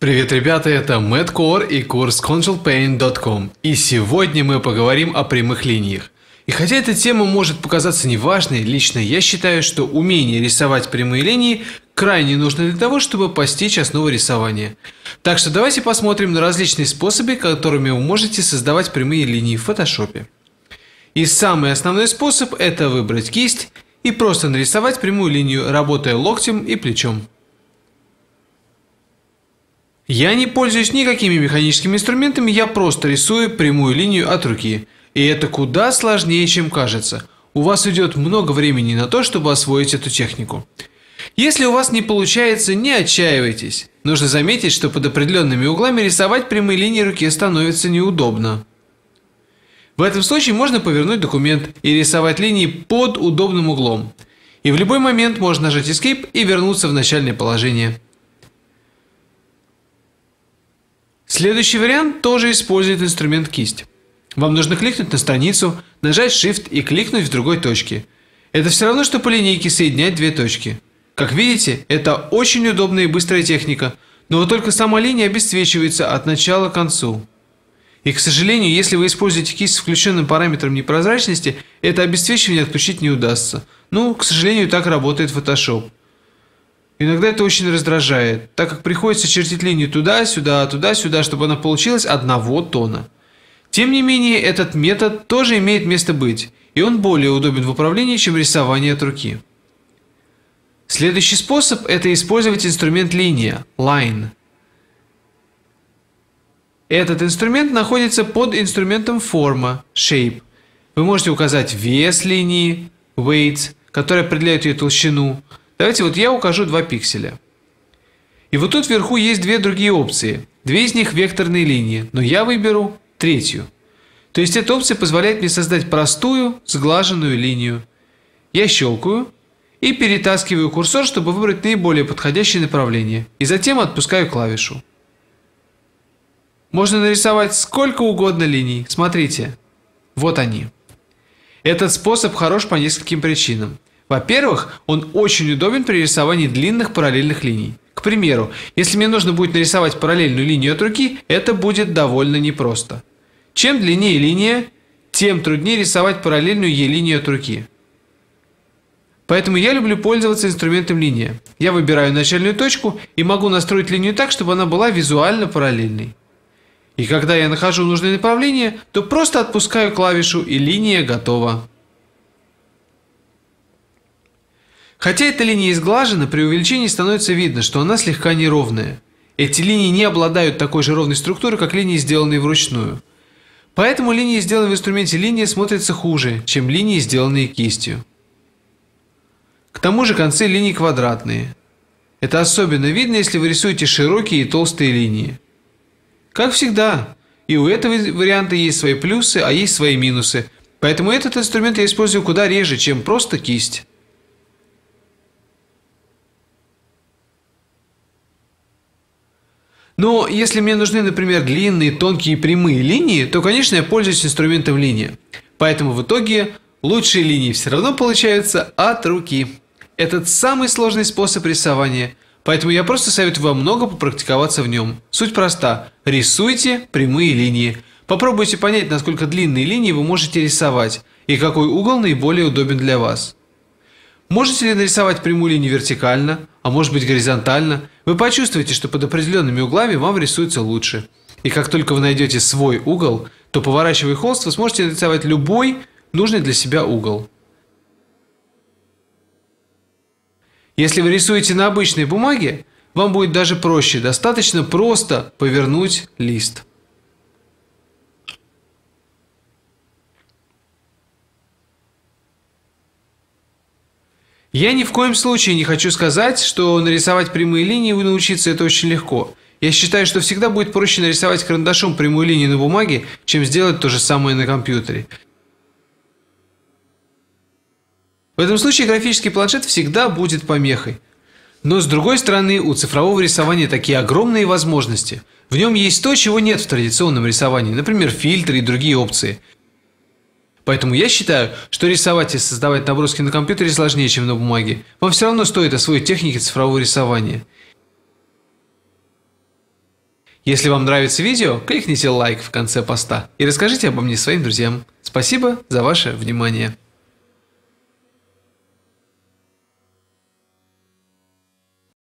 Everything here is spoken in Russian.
Привет, ребята, это Мэтт Кор и курс ControlPain.com. И сегодня мы поговорим о прямых линиях. И хотя эта тема может показаться неважной, лично я считаю, что умение рисовать прямые линии крайне нужно для того, чтобы постичь основы рисования. Так что давайте посмотрим на различные способы, которыми вы можете создавать прямые линии в Photoshop. И самый основной способ – это выбрать кисть и просто нарисовать прямую линию, работая локтем и плечом. Я не пользуюсь никакими механическими инструментами, я просто рисую прямую линию от руки. И это куда сложнее, чем кажется. У вас уйдет много времени на то, чтобы освоить эту технику. Если у вас не получается, не отчаивайтесь. Нужно заметить, что под определенными углами рисовать прямые линии руки становится неудобно. В этом случае можно повернуть документ и рисовать линии под удобным углом. И в любой момент можно нажать Escape и вернуться в начальное положение. Следующий вариант тоже использует инструмент кисть. Вам нужно кликнуть на страницу, нажать Shift и кликнуть в другой точке. Это все равно, что по линейке соединять две точки. Как видите, это очень удобная и быстрая техника, но вот только сама линия обесцвечивается от начала к концу. И, к сожалению, если вы используете кисть с включенным параметром непрозрачности, это обесцвечивание отключить не удастся. Ну, к сожалению, так работает Photoshop. Иногда это очень раздражает, так как приходится чертить линию туда-сюда, туда-сюда, чтобы она получилась одного тона. Тем не менее, этот метод тоже имеет место быть, и он более удобен в управлении, чем рисование от руки. Следующий способ – это использовать инструмент линия – line. Этот инструмент находится под инструментом форма – shape. Вы можете указать вес линии – weight, который определяет ее толщину – Давайте вот я укажу два пикселя. И вот тут вверху есть две другие опции. Две из них векторные линии, но я выберу третью. То есть эта опция позволяет мне создать простую, сглаженную линию. Я щелкаю и перетаскиваю курсор, чтобы выбрать наиболее подходящее направление, и затем отпускаю клавишу. Можно нарисовать сколько угодно линий, смотрите. Вот они. Этот способ хорош по нескольким причинам. Во-первых, он очень удобен при рисовании длинных параллельных линий. К примеру, если мне нужно будет нарисовать параллельную линию от руки, это будет довольно непросто. Чем длиннее линия, тем труднее рисовать параллельную ей линию от руки. Поэтому я люблю пользоваться инструментом линия. Я выбираю начальную точку и могу настроить линию так, чтобы она была визуально параллельной. И когда я нахожу нужное направление, то просто отпускаю клавишу и линия готова. Хотя эта линия изглажена, при увеличении становится видно, что она слегка неровная. Эти линии не обладают такой же ровной структурой, как линии, сделанные вручную. Поэтому линии, сделанные в инструменте линии, смотрятся хуже, чем линии, сделанные кистью. К тому же концы линий квадратные. Это особенно видно, если вы рисуете широкие и толстые линии. Как всегда, и у этого варианта есть свои плюсы, а есть свои минусы. Поэтому этот инструмент я использую куда реже, чем просто кисть. Но ну, если мне нужны, например, длинные, тонкие и прямые линии, то, конечно, я пользуюсь инструментом линия. Поэтому в итоге лучшие линии все равно получаются от руки. Этот самый сложный способ рисования, поэтому я просто советую вам много попрактиковаться в нем. Суть проста. Рисуйте прямые линии. Попробуйте понять, насколько длинные линии вы можете рисовать и какой угол наиболее удобен для вас. Можете ли нарисовать прямую линию вертикально, а может быть горизонтально, вы почувствуете, что под определенными углами вам рисуется лучше. И как только вы найдете свой угол, то поворачивая холст, вы сможете нарисовать любой нужный для себя угол. Если вы рисуете на обычной бумаге, вам будет даже проще, достаточно просто повернуть лист. Я ни в коем случае не хочу сказать, что нарисовать прямые линии вы научиться это очень легко. Я считаю, что всегда будет проще нарисовать карандашом прямую линию на бумаге, чем сделать то же самое на компьютере. В этом случае графический планшет всегда будет помехой. Но с другой стороны, у цифрового рисования такие огромные возможности. В нем есть то, чего нет в традиционном рисовании, например, фильтры и другие опции – Поэтому я считаю, что рисовать и создавать наброски на компьютере сложнее, чем на бумаге. Вам все равно стоит освоить техники цифрового рисования. Если вам нравится видео, кликните лайк в конце поста и расскажите обо мне своим друзьям. Спасибо за ваше внимание.